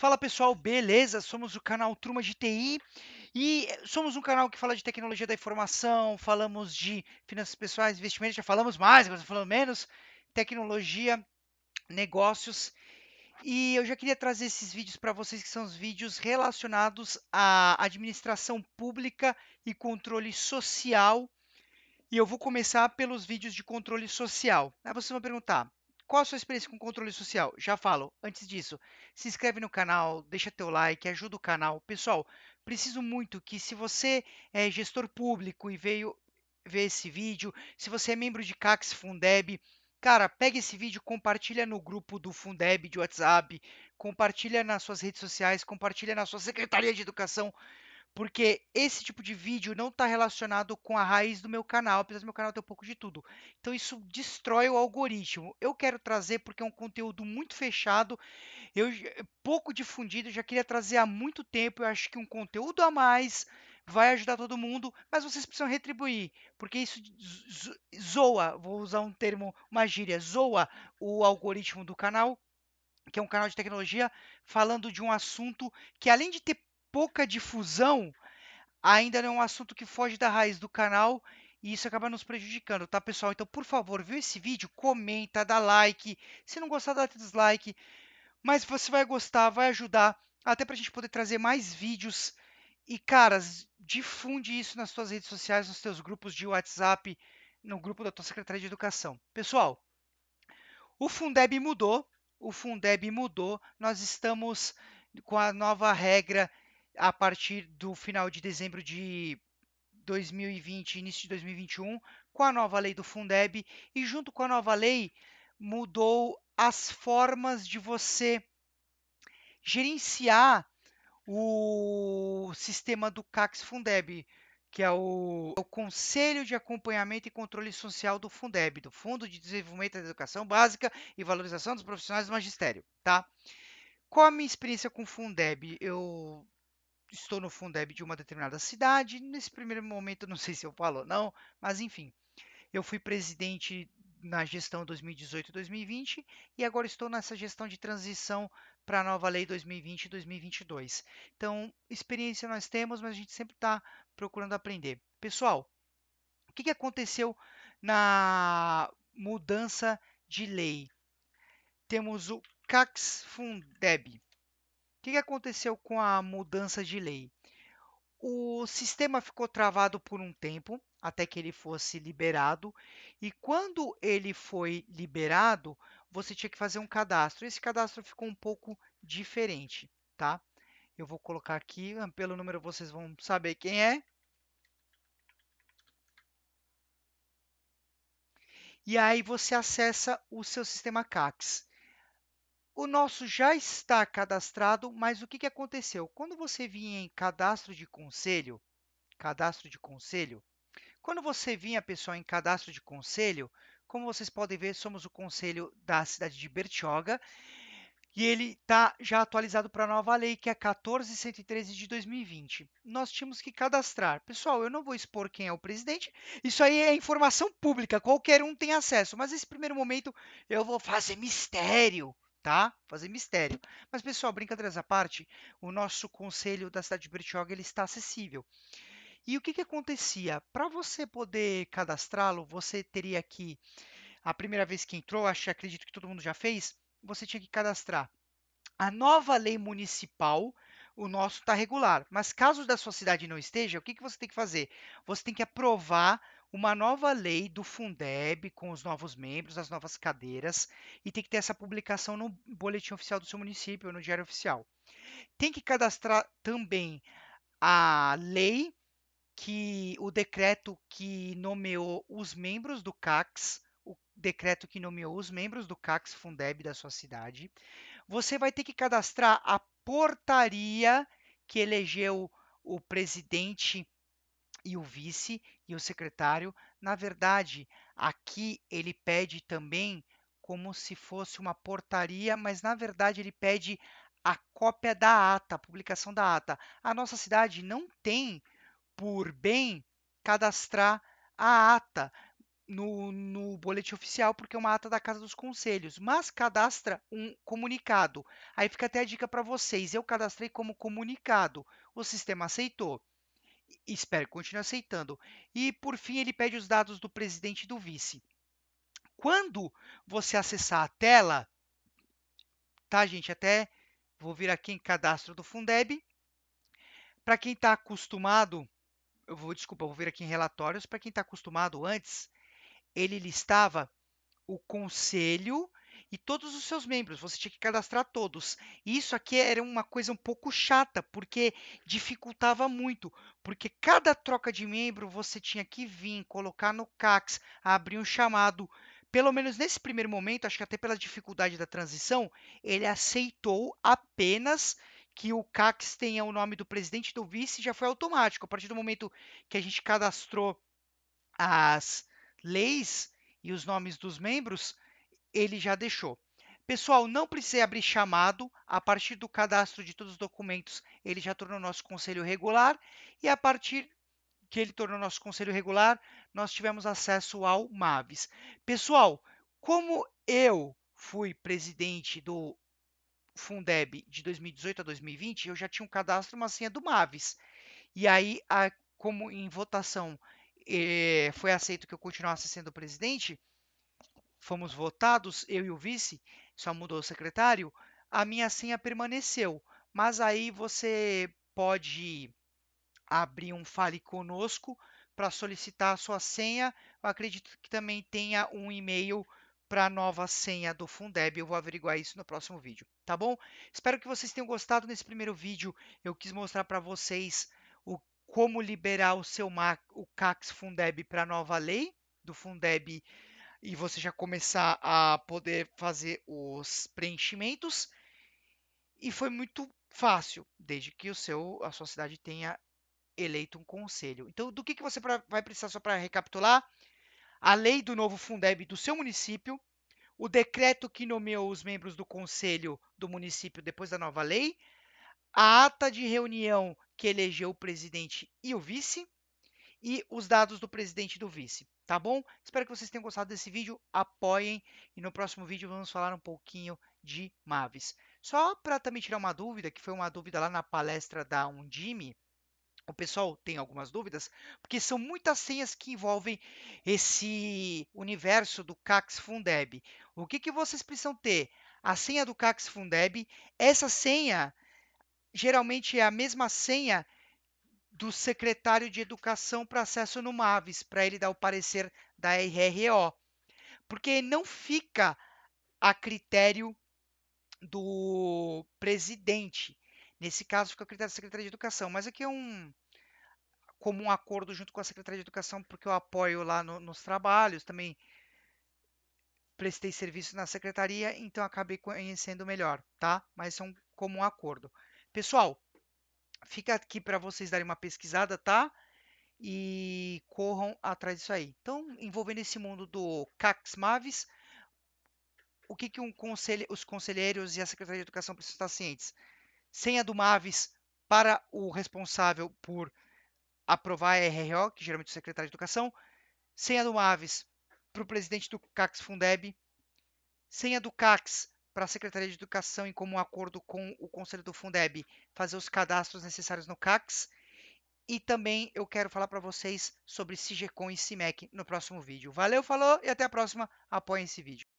Fala pessoal, beleza? Somos o canal Truma de TI e somos um canal que fala de tecnologia da informação, falamos de finanças pessoais, investimentos, já falamos mais, agora falando menos, tecnologia, negócios. E eu já queria trazer esses vídeos para vocês que são os vídeos relacionados à administração pública e controle social. E eu vou começar pelos vídeos de controle social. Aí vocês vão perguntar: qual a sua experiência com controle social? Já falo. Antes disso, se inscreve no canal, deixa teu like, ajuda o canal. Pessoal, preciso muito que se você é gestor público e veio ver esse vídeo, se você é membro de CACS Fundeb, cara, pega esse vídeo, compartilha no grupo do Fundeb de WhatsApp, compartilha nas suas redes sociais, compartilha na sua secretaria de educação porque esse tipo de vídeo não está relacionado com a raiz do meu canal, apesar do meu canal ter um pouco de tudo. Então isso destrói o algoritmo. Eu quero trazer porque é um conteúdo muito fechado, eu eh, pouco difundido, já queria trazer há muito tempo. Eu acho que um conteúdo a mais vai ajudar todo mundo, mas vocês precisam retribuir, porque isso zoa, vou usar um termo, uma gíria, zoa o algoritmo do canal que é um canal de tecnologia, falando de um assunto que, além de ter pouca difusão, ainda é um assunto que foge da raiz do canal e isso acaba nos prejudicando, tá, pessoal? Então, por favor, viu esse vídeo? Comenta, dá like. Se não gostar, dá dislike. Mas você vai gostar, vai ajudar, até para a gente poder trazer mais vídeos. E, caras, difunde isso nas suas redes sociais, nos seus grupos de WhatsApp, no grupo da tua Secretaria de Educação. Pessoal, o Fundeb mudou, o Fundeb mudou, nós estamos com a nova regra a partir do final de dezembro de 2020, início de 2021, com a nova lei do Fundeb e junto com a nova lei mudou as formas de você gerenciar o sistema do CACS Fundeb, que é o, o, Conselho de Acompanhamento e Controle Social do Fundeb, do Fundo de Desenvolvimento da Educação Básica e Valorização dos Profissionais do Magistério, tá? Qual a minha experiência com o Fundeb? Eu estou no Fundeb de uma determinada cidade. Nesse primeiro momento, não sei se eu falo ou não, mas enfim, eu fui presidente na gestão 2018-2020 e agora estou nessa gestão de transição para a nova lei 2020-2022. Então, experiência nós temos, mas a gente sempre está procurando aprender. Pessoal, o que, que aconteceu na mudança de lei? Temos o CACS Fundeb. O que aconteceu com a mudança de lei? O sistema ficou travado por um tempo até que ele fosse liberado, e quando ele foi liberado, você tinha que fazer um cadastro. Esse cadastro ficou um pouco diferente, tá? Eu vou colocar aqui, ah, pelo número vocês vão saber quem é. E aí você acessa o seu sistema CACS. O nosso já está cadastrado, mas o que, que aconteceu? Quando você vinha em cadastro de conselho, cadastro de conselho, quando você vinha, pessoal, em cadastro de conselho, como vocês podem ver, somos o conselho da cidade de Bertioga, e ele está já atualizado para a nova lei, que é 1413 de 2020. Nós tínhamos que cadastrar. Pessoal, eu não vou expor quem é o presidente, isso aí é informação pública, qualquer um tem acesso, mas nesse primeiro momento eu vou fazer mistério tá? Fazer mistério. Mas, pessoal, brincadeiras à parte, o nosso conselho da cidade de Bertioga ele está acessível. E o que, que acontecia? Para você poder cadastrá-lo, você teria que, a primeira vez que entrou, acho, acredito que todo mundo já fez, você tinha que cadastrar a nova lei municipal, o nosso está regular. Mas caso da sua cidade não esteja, o que, que você tem que fazer? Você tem que aprovar uma nova lei do Fundeb com os novos membros, as novas cadeiras, e tem que ter essa publicação no boletim oficial do seu município, no diário oficial. Tem que cadastrar também a lei que o decreto que nomeou os membros do CACS, o decreto que nomeou os membros do CACS Fundeb da sua cidade. Você vai ter que cadastrar a portaria que elegeu o presidente e o vice e o secretário. Na verdade, aqui ele pede também como se fosse uma portaria, mas na verdade ele pede a cópia da ata, a publicação da ata. A nossa cidade não tem por bem cadastrar a ata no, no boletim oficial, porque é uma ata da Casa dos Conselhos, mas cadastra um comunicado. Aí fica até a dica para vocês: eu cadastrei como comunicado, o sistema aceitou espero que continue aceitando. E por fim, ele pede os dados do presidente e do vice. Quando você acessar a tela, tá, gente? Até vou vir aqui em cadastro do Fundeb. Para quem está acostumado, eu vou, desculpa, vou vir aqui em relatórios. Para quem está acostumado antes, ele listava o conselho e todos os seus membros, você tinha que cadastrar todos. isso aqui era uma coisa um pouco chata, porque dificultava muito, porque cada troca de membro você tinha que vir, colocar no CAX, abrir um chamado. Pelo menos nesse primeiro momento, acho que até pela dificuldade da transição, ele aceitou apenas que o CAX tenha o nome do presidente e do vice já foi automático. A partir do momento que a gente cadastrou as leis e os nomes dos membros, ele já deixou. Pessoal, não precisei abrir chamado, a partir do cadastro de todos os documentos, ele já tornou nosso conselho regular e a partir que ele tornou nosso conselho regular, nós tivemos acesso ao MAVES. Pessoal, como eu fui presidente do Fundeb de 2018 a 2020, eu já tinha um cadastro, uma senha do MAVES. E aí, a, como em votação eh, foi aceito que eu continuasse sendo presidente, fomos votados, eu e o vice, só mudou o secretário, a minha senha permaneceu. Mas aí você pode abrir um Fale Conosco para solicitar a sua senha. Eu acredito que também tenha um e-mail para a nova senha do Fundeb. Eu vou averiguar isso no próximo vídeo, tá bom? Espero que vocês tenham gostado nesse primeiro vídeo. Eu quis mostrar para vocês o, como liberar o seu o CAX Fundeb para a nova lei do Fundeb e você já começar a poder fazer os preenchimentos. E foi muito fácil, desde que o seu, a sua cidade tenha eleito um conselho. Então, do que, que você pra, vai precisar, só para recapitular? A lei do novo Fundeb do seu município, o decreto que nomeou os membros do conselho do município depois da nova lei, a ata de reunião que elegeu o presidente e o vice, e os dados do presidente e do vice tá bom? Espero que vocês tenham gostado desse vídeo, apoiem e no próximo vídeo vamos falar um pouquinho de Mavis. Só para também tirar uma dúvida, que foi uma dúvida lá na palestra da Undime, o pessoal tem algumas dúvidas, porque são muitas senhas que envolvem esse universo do Cax Fundeb. O que, que vocês precisam ter? A senha do Cax Fundeb, essa senha geralmente é a mesma senha do secretário de Educação para acesso no MAVES, para ele dar o parecer da RRO. porque não fica a critério do presidente. Nesse caso, fica a critério da Secretaria de Educação, mas aqui é um como um acordo junto com a Secretaria de Educação, porque eu apoio lá no, nos trabalhos, também prestei serviço na secretaria, então acabei conhecendo melhor, tá? Mas são é como um acordo. Pessoal, Fica aqui para vocês darem uma pesquisada, tá? E corram atrás disso aí. Então, envolvendo esse mundo do CACs Mavis, o que, que um conselho, os conselheiros e a Secretaria de Educação precisam estar cientes? Senha do Mavis para o responsável por aprovar a RRO, que geralmente é o secretário de Educação, senha do Mavis para o presidente do CACS Fundeb, senha do CACS para a Secretaria de Educação, em comum acordo com o Conselho do Fundeb, fazer os cadastros necessários no CACS. E também eu quero falar para vocês sobre CIGECOM e CIMEC no próximo vídeo. Valeu, falou e até a próxima. Apoiem esse vídeo.